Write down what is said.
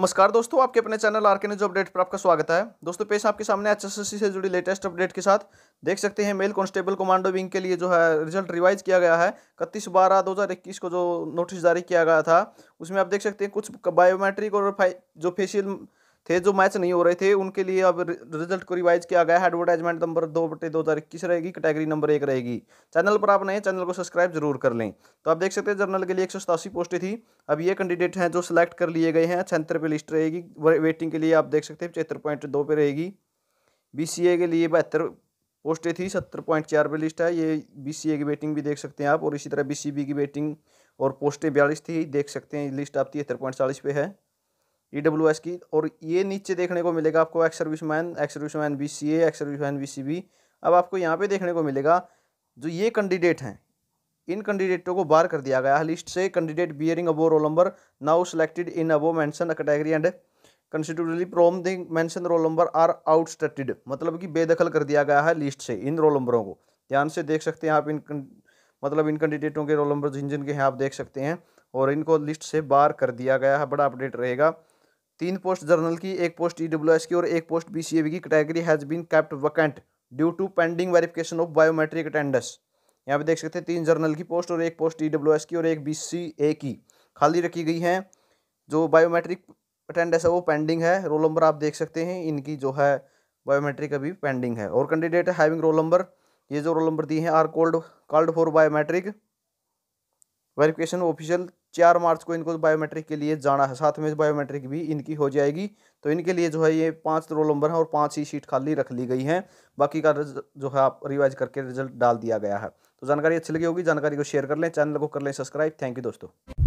नमस्कार दोस्तों आपके अपने channel R K news update पर आपका स्वागत है दोस्तों पेश आपके सामने एचएसएससी से जुड़ी लेटेस्ट अपडेट के साथ देख सकते हैं मेल कांस्टेबल कमांडो विंग के लिए जो है रिजल्ट रिवाइज किया गया है इकतीस बारह इक्कीस को जो नोटिस जारी किया गया था उसमें आप देख सकते हैं कुछ बायोमेट्रिक और जो फेशियल थे जो मैच नहीं हो रहे थे उनके लिए अब रिजल्ट को रिवाइज किया गया है एडवर्टाइजमेंट नंबर दो बटे दो हज़ार इक्कीस रहेगी कैटेगरी नंबर एक रहेगी चैनल पर आप नए चैनल को सब्सक्राइब जरूर कर लें तो आप देख सकते हैं जर्नल के लिए एक सौ सतासी पोस्टें थी अब ये कैंडिडेट हैं जो सिलेक्ट कर लिए गए हैं छिहत्तर पे लिस्ट रहेगी वेटिंग के लिए आप देख सकते हैं पचहत्तर पॉइंट दो पे रहेगी बी के लिए बहत्तर पोस्टें थी सत्तर पॉइंट चार पे लिस्ट है ये बी की वेटिंग भी देख सकते हैं आप और इसी तरह बी की वेटिंग और पोस्टें बयालीस थी देख सकते हैं लिस्ट आप तिहत्तर पॉइंट चालीस पे है ई डब्ल्यू एस की और ये नीचे देखने को मिलेगा आपको ex service man ex service man B C ex service man B C B अब आपको यहाँ पे देखने को मिलेगा जो ये कैंडिडेट हैं इन कैंडिडेटों को बार कर दिया गया है लिस्ट से candidate bearing above roll number now selected in above mentioned category and consequently from दिंग mentioned roll number are ousted मतलब कि बेदखल कर दिया गया है लिस्ट से इन रोल नंबरों को ध्यान से देख सकते हैं आप इन मतलब इन कैंडिडेटों के रोल नंबर जिन जिन के हैं आप देख सकते हैं और इनको लिस्ट से बार कर दिया गया है बड़ा अपडेट रहेगा तीन पोस्ट जर्नल की एक पोस्ट ई e की और एक पोस्ट बी की category has been kept vacant due to pending verification of biometric attendance यहाँ पे देख सकते हैं तीन जर्नल की पोस्ट और एक पोस्ट ई e की और एक बी की खाली रखी गई हैं जो बायोमेट्रिक अटेंडेंस है वो पेंडिंग है रोल नंबर आप देख सकते हैं इनकी जो है बायोमेट्रिक अभी पेंडिंग है और कैंडिडेट हैविंग रोल नंबर ये जो रोल नंबर दिए हैं are cold called for biometric verification official चार मार्च को इनको बायोमेट्रिक के लिए जाना है साथ में बायोमेट्रिक भी इनकी हो जाएगी तो इनके लिए जो है ये पाँच रोल नंबर हैं और पाँच ही सीट खाली रख ली गई हैं बाकी का जो है आप रिवाइज करके रिजल्ट डाल दिया गया है तो जानकारी अच्छी लगी होगी जानकारी को शेयर कर लें चैनल को कर लें सब्सक्राइब थैंक यू दोस्तों